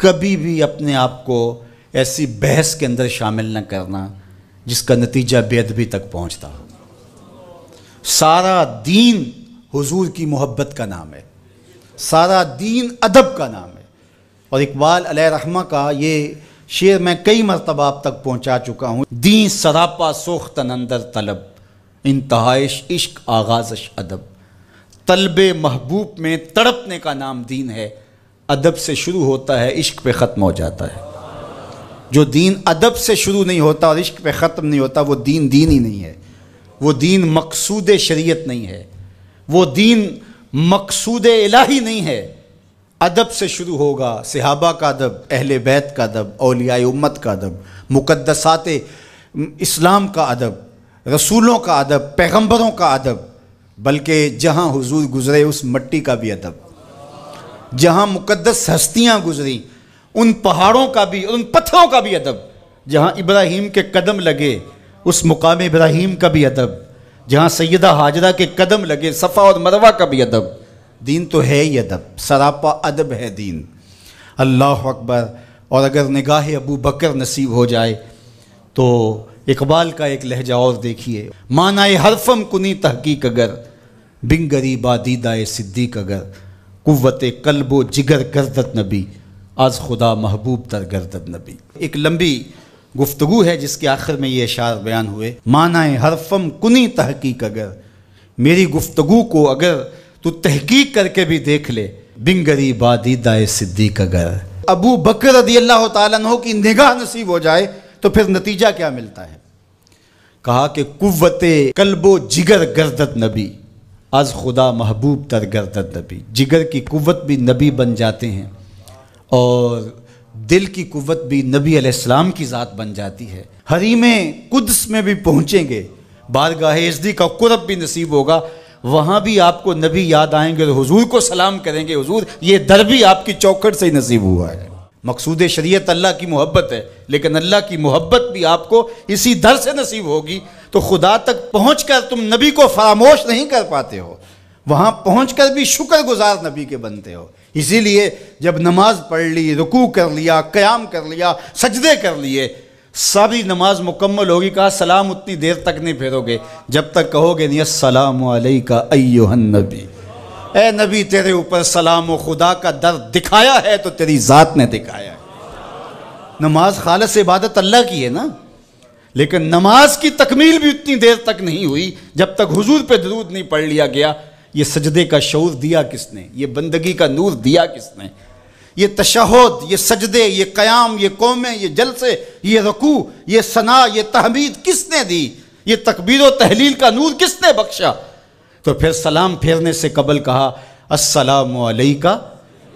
कभी भी अपने आप को ऐसी बहस के अंदर शामिल न करना जिसका नतीजा बेदबी तक पहुंचता हो सारा दीन हुजूर की मोहब्बत का नाम है सारा दीन अदब का नाम है और इकबाल रहमा का ये शेर मैं कई मरतबा आप तक पहुंचा चुका हूँ दीन सरापा सोख तनंदर तलब इंतहाइश इश्क आगाजश अदब तलब महबूब में तड़पने का नाम दीन है अदब से शुरू होता है इश्क पे ख़त्म हो जाता है जो दीन अदब से शुरू नहीं होता और इश्क पे ख़त्म नहीं होता वो दीन दीन ही नहीं है वो दीन मकसूद शरीयत नहीं है वो दीन मकसूद इलाही नहीं है अदब से शुरू होगा सिहाबा का अदब अहल बैत का अदब अलिया उम्मत का अदब मुक़दसात इस्लाम का अदब रसूलों का अदब पैगंबरों का अदब बल्कि जहाँ हुजूर गुज़रे उस मट्टी का भी अदब जहाँ मुकदस हस्तियाँ गुजरी उन पहाड़ों का भी उन पत्थरों का भी अदब जहाँ इब्राहिम के कदम लगे उस मुकाम इब्राहिम का भी अदब जहाँ सैदा हाजरा के कदम लगे सफ़ा और मरवा का भी अदब दीन तो है ही अदब सरापा अदब है दीन अल्लाह अकबर और अगर निगाह अबू बकर नसीब हो जाए तो इकबाल का एक लहजा और देखिए मानाए हरफम कुनी तहकीक अगर बिंगरी दीदा सिद्दीक अगर कुत कल्बो जिगर गर्दत नबी आज खुदा महबूब तर गर्दत नबी एक लंबी गुफ्तु है जिसके आखिर में ये अशार बयान हुए माना हरफम कुनी तहकीक अगर मेरी गुफ्तु को अगर तो तहकीक करके भी देख ले बिंगरी बादी दाए सिद्दीक अगर अबू बकर रदी अल्लाह तु की निगाह नसीब हो जाए तो फिर नतीजा क्या मिलता है कहा कि कुत कल्बो जिगर गर्दत नबी अज़ खुदा महबूब तर गर्दत नबी जिगर की कुत भी नबी बन जाते हैं और दिल की कुत भी नबी आलाम की ज़ात बन जाती है में कुदस में भी पहुँचेंगे बारगाह इजदी का कुरब भी नसीब होगा वहाँ भी आपको नबी याद आएंगे और हजूर को सलाम करेंगे हजूर ये दर भी आपकी चौखट से ही नसीब हुआ है मकसूद शरीयत अल्लाह की मोहब्बत है लेकिन अल्लाह की मोहब्बत भी आपको इसी दर से नसीब होगी तो खुदा तक पहुँच कर तुम नबी को फरामोश नहीं कर पाते हो वहाँ पहुँच कर भी शुक्रगुजार नबी के बनते हो इसीलिए जब नमाज पढ़ ली रुकू कर लिया क्याम कर लिया सजदे कर लिए सारी नमाज मुकम्मल होगी कहा सलाम उतनी देर तक नहीं फेरोगे जब तक कहोगे नहीं असलम का अयोहन नबी ए नबी तेरे ऊपर सलाम खुदा का दर दिखाया है तो तेरी ज़ात ने दिखाया है नमाज खालस इबादत अल्लाह की है ना लेकिन नमाज की तकमील भी उतनी देर तक नहीं हुई जब तक हुजूर पे दरूद नहीं पढ़ लिया गया ये सजदे का शौर दिया किसने ये बंदगी का नूर दिया किसने ये तशहद ये सजदे ये क़याम ये कौमें ये जलसे ये रकू ये सना ये तहमीद किसने दी ये तकबीर तहलील का नूर किसने बख्शा तो फिर सलाम फेरने से कबल कहा अस्सलाम का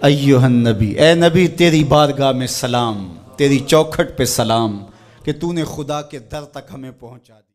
अयोहन नबी ए नबी तेरी बारगाह में सलाम तेरी चौखट पे सलाम कि तूने खुदा के दर तक हमें पहुंचा दिया